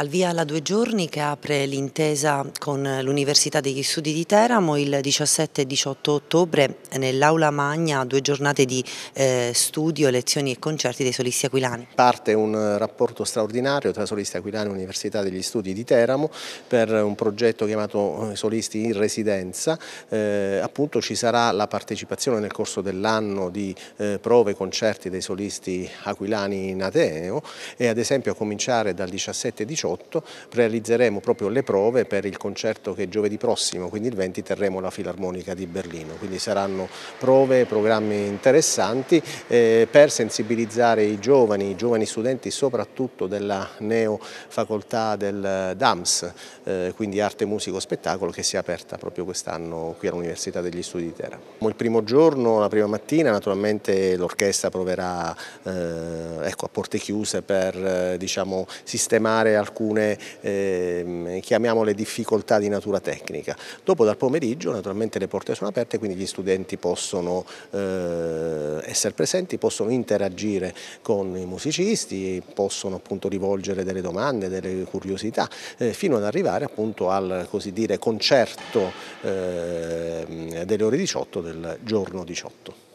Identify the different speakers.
Speaker 1: Al via la due giorni che apre l'intesa con l'Università degli Studi di Teramo il 17 e 18 ottobre nell'Aula Magna due giornate di eh, studio, lezioni e concerti dei solisti aquilani.
Speaker 2: Parte un rapporto straordinario tra solisti aquilani e Università degli Studi di Teramo per un progetto chiamato eh, Solisti in Residenza. Eh, appunto ci sarà la partecipazione nel corso dell'anno di eh, prove e concerti dei solisti aquilani in Ateneo e ad esempio a cominciare dal 17 e 18 18 realizzeremo proprio le prove per il concerto che giovedì prossimo, quindi il 20, terremo la Filarmonica di Berlino. Quindi saranno prove, programmi interessanti eh, per sensibilizzare i giovani, i giovani studenti soprattutto della neo facoltà del eh, DAMS, eh, quindi arte, musico, spettacolo, che si è aperta proprio quest'anno qui all'Università degli Studi di Teramo. Il primo giorno, la prima mattina, naturalmente l'orchestra proverà eh, ecco, a porte chiuse per eh, diciamo, sistemare alcuni alcune, eh, chiamiamole, difficoltà di natura tecnica. Dopo dal pomeriggio naturalmente le porte sono aperte, quindi gli studenti possono eh, essere presenti, possono interagire con i musicisti, possono appunto rivolgere delle domande, delle curiosità, eh, fino ad arrivare appunto al così dire concerto ehm, delle ore 18 del giorno 18.